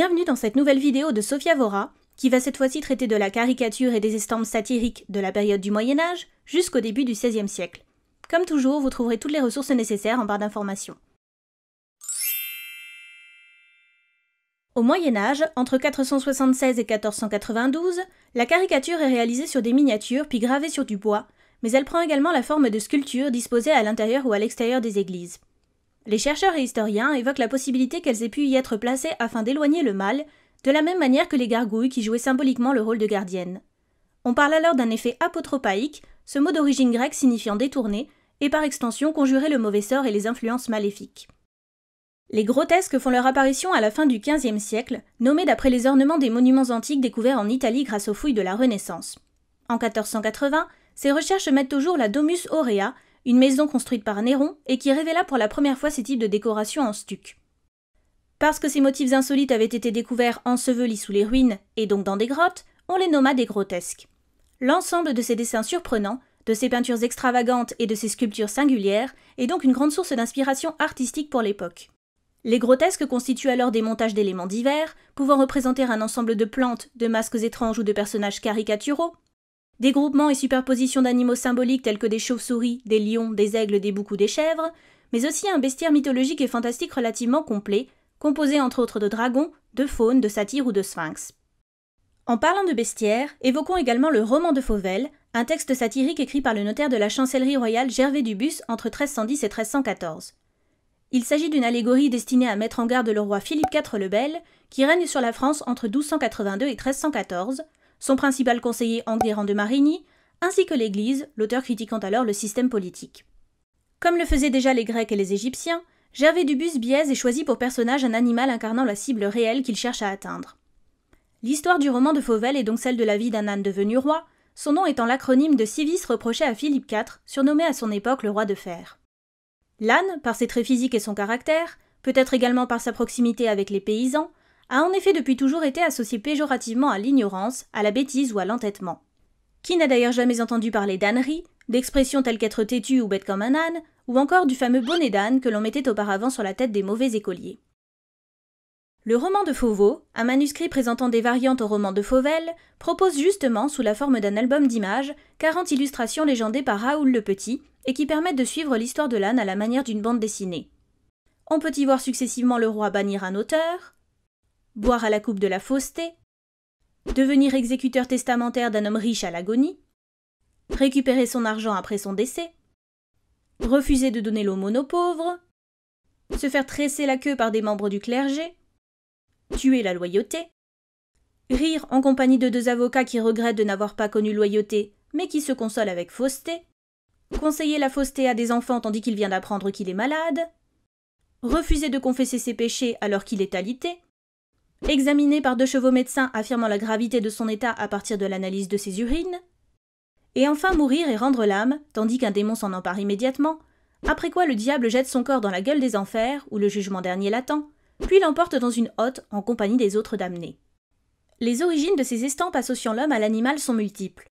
Bienvenue dans cette nouvelle vidéo de Sofia Vora, qui va cette fois-ci traiter de la caricature et des estampes satiriques de la période du Moyen Âge jusqu'au début du XVIe siècle. Comme toujours, vous trouverez toutes les ressources nécessaires en barre d'informations. Au Moyen Âge, entre 476 et 1492, la caricature est réalisée sur des miniatures puis gravée sur du bois, mais elle prend également la forme de sculptures disposées à l'intérieur ou à l'extérieur des églises. Les chercheurs et historiens évoquent la possibilité qu'elles aient pu y être placées afin d'éloigner le mal, de la même manière que les gargouilles qui jouaient symboliquement le rôle de gardienne. On parle alors d'un effet apotropaïque, ce mot d'origine grecque signifiant détourner, et par extension conjurer le mauvais sort et les influences maléfiques. Les grotesques font leur apparition à la fin du XVe siècle, nommés d'après les ornements des monuments antiques découverts en Italie grâce aux fouilles de la Renaissance. En 1480, ces recherches mettent au jour la Domus aurea, une maison construite par Néron et qui révéla pour la première fois ces types de décorations en stuc. Parce que ces motifs insolites avaient été découverts ensevelis sous les ruines et donc dans des grottes, on les nomma des grotesques. L'ensemble de ces dessins surprenants, de ces peintures extravagantes et de ces sculptures singulières est donc une grande source d'inspiration artistique pour l'époque. Les grotesques constituent alors des montages d'éléments divers, pouvant représenter un ensemble de plantes, de masques étranges ou de personnages caricaturaux, des groupements et superpositions d'animaux symboliques tels que des chauves-souris, des lions, des aigles, des boucs ou des chèvres, mais aussi un bestiaire mythologique et fantastique relativement complet, composé entre autres de dragons, de faunes, de satyres ou de sphinx. En parlant de bestiaire, évoquons également le roman de Fauvel, un texte satirique écrit par le notaire de la chancellerie royale Gervais Dubus entre 1310 et 1314. Il s'agit d'une allégorie destinée à mettre en garde le roi Philippe IV le Bel, qui règne sur la France entre 1282 et 1314, son principal conseiller Enguerrand de Marigny, ainsi que l'Église, l'auteur critiquant alors le système politique. Comme le faisaient déjà les Grecs et les Égyptiens, Gervais Dubus biaise et choisit pour personnage un animal incarnant la cible réelle qu'il cherche à atteindre. L'histoire du roman de Fauvel est donc celle de la vie d'un âne devenu roi, son nom étant l'acronyme de Civis reproché à Philippe IV, surnommé à son époque le roi de fer. L'âne, par ses traits physiques et son caractère, peut-être également par sa proximité avec les paysans, a en effet depuis toujours été associé péjorativement à l'ignorance, à la bêtise ou à l'entêtement. Qui n'a d'ailleurs jamais entendu parler d'ânerie, d'expressions telles qu'être têtu ou bête comme un âne, ou encore du fameux bonnet d'âne que l'on mettait auparavant sur la tête des mauvais écoliers. Le roman de Fauveau, un manuscrit présentant des variantes au roman de Fauvel, propose justement, sous la forme d'un album d'images, 40 illustrations légendées par Raoul le Petit et qui permettent de suivre l'histoire de l'âne à la manière d'une bande dessinée. On peut y voir successivement le roi bannir un auteur, boire à la coupe de la fausseté, devenir exécuteur testamentaire d'un homme riche à l'agonie, récupérer son argent après son décès, refuser de donner l'aumône aux pauvres, se faire tresser la queue par des membres du clergé, tuer la loyauté, rire en compagnie de deux avocats qui regrettent de n'avoir pas connu loyauté, mais qui se consolent avec fausseté, conseiller la fausseté à des enfants tandis qu'il vient d'apprendre qu'il est malade, refuser de confesser ses péchés alors qu'il est alité, examiné par deux chevaux médecins affirmant la gravité de son état à partir de l'analyse de ses urines, et enfin mourir et rendre l'âme, tandis qu'un démon s'en empare immédiatement, après quoi le diable jette son corps dans la gueule des enfers, où le jugement dernier l'attend, puis l'emporte dans une hotte en compagnie des autres damnés. Les origines de ces estampes associant l'homme à l'animal sont multiples.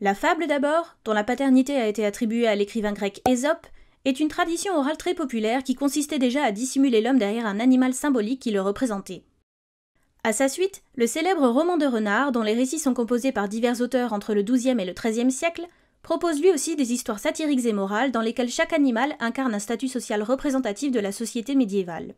La fable d'abord, dont la paternité a été attribuée à l'écrivain grec Ésope, est une tradition orale très populaire qui consistait déjà à dissimuler l'homme derrière un animal symbolique qui le représentait. À sa suite, le célèbre roman de renard, dont les récits sont composés par divers auteurs entre le XIIe et le XIIIe siècle, propose lui aussi des histoires satiriques et morales dans lesquelles chaque animal incarne un statut social représentatif de la société médiévale.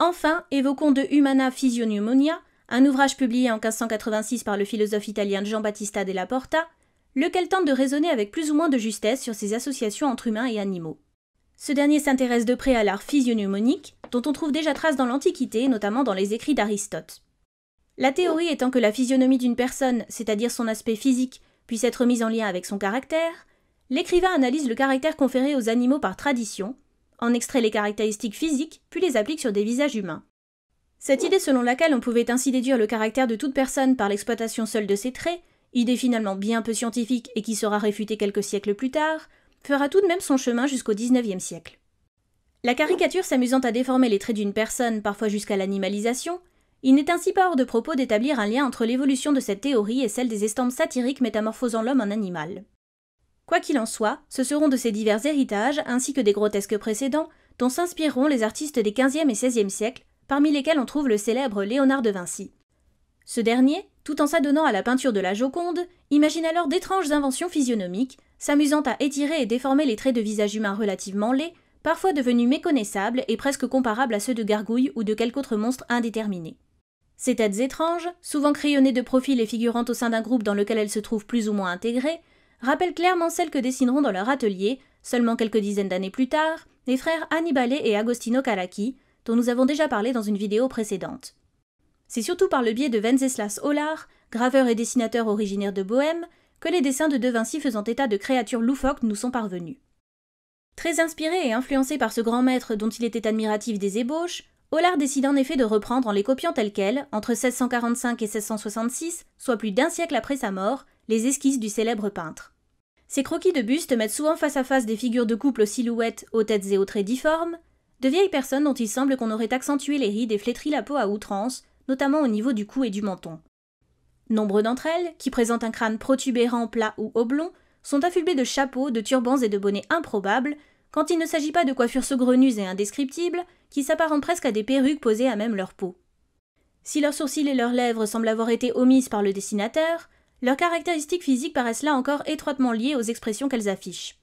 Enfin, évoquons de Humana Neumonia, un ouvrage publié en 1586 par le philosophe italien Giambattista della Porta, lequel tente de raisonner avec plus ou moins de justesse sur ces associations entre humains et animaux. Ce dernier s'intéresse de près à l'art physiognomonique, dont on trouve déjà trace dans l'Antiquité, notamment dans les écrits d'Aristote. La théorie étant que la physionomie d'une personne, c'est-à-dire son aspect physique, puisse être mise en lien avec son caractère, l'écrivain analyse le caractère conféré aux animaux par tradition, en extrait les caractéristiques physiques, puis les applique sur des visages humains. Cette idée selon laquelle on pouvait ainsi déduire le caractère de toute personne par l'exploitation seule de ses traits, idée finalement bien peu scientifique et qui sera réfutée quelques siècles plus tard, fera tout de même son chemin jusqu'au XIXe siècle. La caricature s'amusant à déformer les traits d'une personne, parfois jusqu'à l'animalisation, il n'est ainsi pas hors de propos d'établir un lien entre l'évolution de cette théorie et celle des estampes satiriques métamorphosant l'homme en animal. Quoi qu'il en soit, ce seront de ces divers héritages, ainsi que des grotesques précédents, dont s'inspireront les artistes des XVe et XVIe siècles, parmi lesquels on trouve le célèbre Léonard de Vinci. Ce dernier, tout en s'adonnant à la peinture de la Joconde, imagine alors d'étranges inventions physionomiques, s'amusant à étirer et déformer les traits de visages humains relativement laids, parfois devenus méconnaissables et presque comparables à ceux de gargouilles ou de quelque autre monstre indéterminé. Ces têtes étranges, souvent crayonnées de profil et figurant au sein d'un groupe dans lequel elles se trouvent plus ou moins intégrées, rappellent clairement celles que dessineront dans leur atelier, seulement quelques dizaines d'années plus tard, les frères Annibale et Agostino Calaki, dont nous avons déjà parlé dans une vidéo précédente. C'est surtout par le biais de Wenceslas Hollard, graveur et dessinateur originaire de Bohême, que les dessins de De Vinci faisant état de créatures loufoques nous sont parvenus. Très inspiré et influencé par ce grand maître dont il était admiratif des ébauches, Hollard décide en effet de reprendre en les copiant telles quelles, entre 1645 et 1666, soit plus d'un siècle après sa mort, les esquisses du célèbre peintre. Ces croquis de bustes mettent souvent face à face des figures de couples aux silhouettes, aux têtes et aux traits difformes, de vieilles personnes dont il semble qu'on aurait accentué les rides et flétri la peau à outrance, notamment au niveau du cou et du menton. Nombre d'entre elles, qui présentent un crâne protubérant, plat ou oblong, sont affublés de chapeaux, de turbans et de bonnets improbables, quand il ne s'agit pas de coiffures saugrenues et indescriptibles, qui s'apparentent presque à des perruques posées à même leur peau. Si leurs sourcils et leurs lèvres semblent avoir été omises par le dessinateur, leurs caractéristiques physiques paraissent là encore étroitement liées aux expressions qu'elles affichent.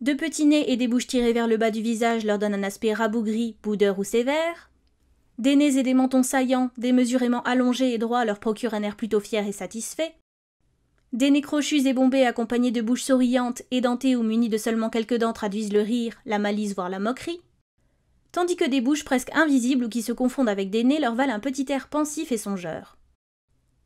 De petits nez et des bouches tirées vers le bas du visage leur donnent un aspect rabougri, boudeur ou sévère. Des nez et des mentons saillants, démesurément allongés et droits, leur procurent un air plutôt fier et satisfait. Des nez crochus et bombés accompagnés de bouches souriantes, édentées ou munies de seulement quelques dents traduisent le rire, la malice voire la moquerie, tandis que des bouches presque invisibles ou qui se confondent avec des nez leur valent un petit air pensif et songeur.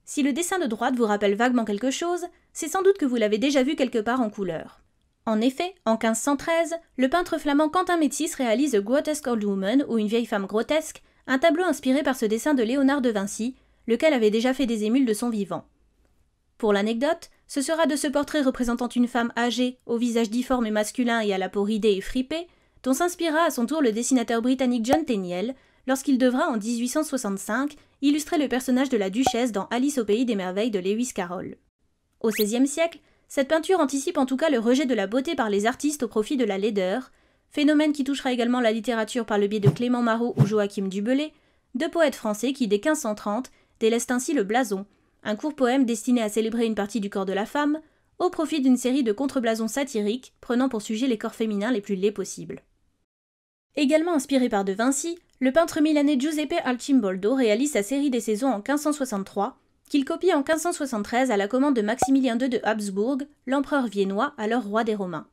Si le dessin de droite vous rappelle vaguement quelque chose, c'est sans doute que vous l'avez déjà vu quelque part en couleur. En effet, en 1513, le peintre flamand Quentin Métis réalise The Grotesque Old Woman ou Une vieille femme grotesque, un tableau inspiré par ce dessin de Léonard de Vinci, lequel avait déjà fait des émules de son vivant. Pour l'anecdote, ce sera de ce portrait représentant une femme âgée, au visage difforme et masculin et à la peau ridée et fripée, dont s'inspira à son tour le dessinateur britannique John Tenniel lorsqu'il devra en 1865 illustrer le personnage de la duchesse dans Alice au pays des merveilles de Lewis Carroll. Au XVIe siècle, cette peinture anticipe en tout cas le rejet de la beauté par les artistes au profit de la laideur, phénomène qui touchera également la littérature par le biais de Clément Marot ou Joachim Dubelet, deux poètes français qui, dès 1530, délaissent ainsi le blason, un court poème destiné à célébrer une partie du corps de la femme, au profit d'une série de contreblasons satiriques prenant pour sujet les corps féminins les plus laids possibles. Également inspiré par De Vinci, le peintre milanais Giuseppe Alcimboldo réalise sa série des saisons en 1563, qu'il copie en 1573 à la commande de Maximilien II de Habsbourg, l'empereur viennois alors roi des Romains.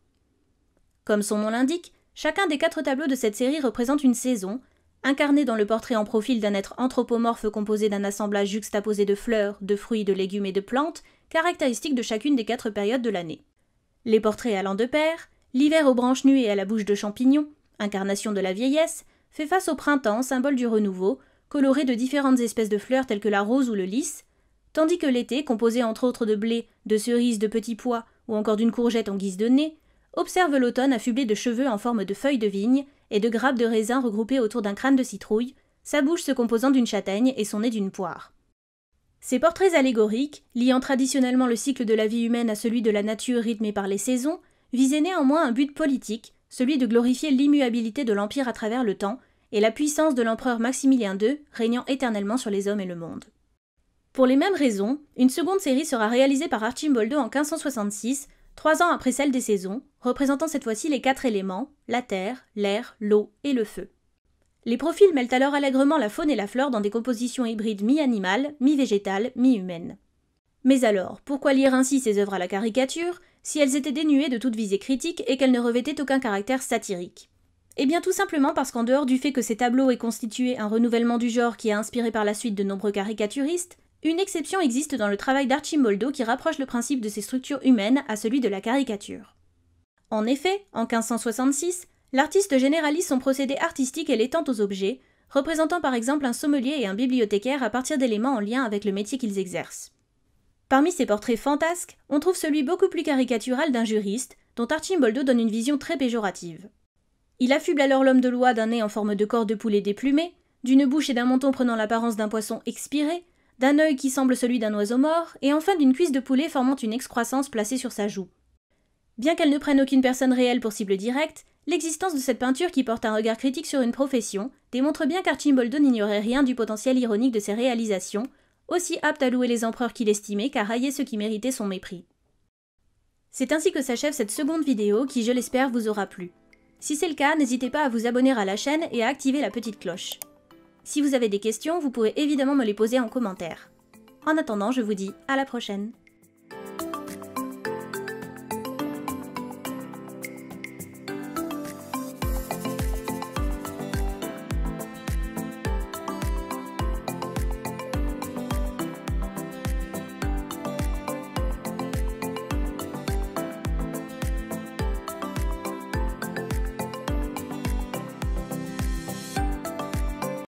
Comme son nom l'indique, chacun des quatre tableaux de cette série représente une saison, Incarné dans le portrait en profil d'un être anthropomorphe composé d'un assemblage juxtaposé de fleurs, de fruits, de légumes et de plantes, caractéristiques de chacune des quatre périodes de l'année. Les portraits allant de pair, l'hiver aux branches nues et à la bouche de champignons, incarnation de la vieillesse, fait face au printemps, symbole du renouveau, coloré de différentes espèces de fleurs telles que la rose ou le lys, tandis que l'été, composé entre autres de blé, de cerises, de petits pois ou encore d'une courgette en guise de nez, observe l'automne affublé de cheveux en forme de feuilles de vigne et de grappes de raisin regroupées autour d'un crâne de citrouille, sa bouche se composant d'une châtaigne et son nez d'une poire. Ces portraits allégoriques, liant traditionnellement le cycle de la vie humaine à celui de la nature rythmée par les saisons, visaient néanmoins un but politique, celui de glorifier l'immuabilité de l'Empire à travers le temps et la puissance de l'empereur Maximilien II régnant éternellement sur les hommes et le monde. Pour les mêmes raisons, une seconde série sera réalisée par Archimboldo en 1566 Trois ans après celle des saisons, représentant cette fois-ci les quatre éléments, la terre, l'air, l'eau et le feu. Les profils mêlent alors allègrement la faune et la flore dans des compositions hybrides mi-animales, mi-végétales, mi-humaines. Mais alors, pourquoi lire ainsi ces œuvres à la caricature si elles étaient dénuées de toute visée critique et qu'elles ne revêtaient aucun caractère satirique Eh bien tout simplement parce qu'en dehors du fait que ces tableaux aient constitué un renouvellement du genre qui a inspiré par la suite de nombreux caricaturistes, une exception existe dans le travail d'Archimboldo qui rapproche le principe de ces structures humaines à celui de la caricature. En effet, en 1566, l'artiste généralise son procédé artistique et l'étend aux objets, représentant par exemple un sommelier et un bibliothécaire à partir d'éléments en lien avec le métier qu'ils exercent. Parmi ces portraits fantasques, on trouve celui beaucoup plus caricatural d'un juriste, dont Archimboldo donne une vision très péjorative. Il affuble alors l'homme de loi d'un nez en forme de corps de poulet déplumé, d'une bouche et d'un menton prenant l'apparence d'un poisson expiré, d'un œil qui semble celui d'un oiseau mort, et enfin d'une cuisse de poulet formant une excroissance placée sur sa joue. Bien qu'elle ne prenne aucune personne réelle pour cible directe, l'existence de cette peinture qui porte un regard critique sur une profession démontre bien qu'Archimboldo n'ignorait rien du potentiel ironique de ses réalisations, aussi apte à louer les empereurs qu'il estimait qu'à railler ceux qui méritaient son mépris. C'est ainsi que s'achève cette seconde vidéo qui, je l'espère, vous aura plu. Si c'est le cas, n'hésitez pas à vous abonner à la chaîne et à activer la petite cloche. Si vous avez des questions, vous pouvez évidemment me les poser en commentaire. En attendant, je vous dis à la prochaine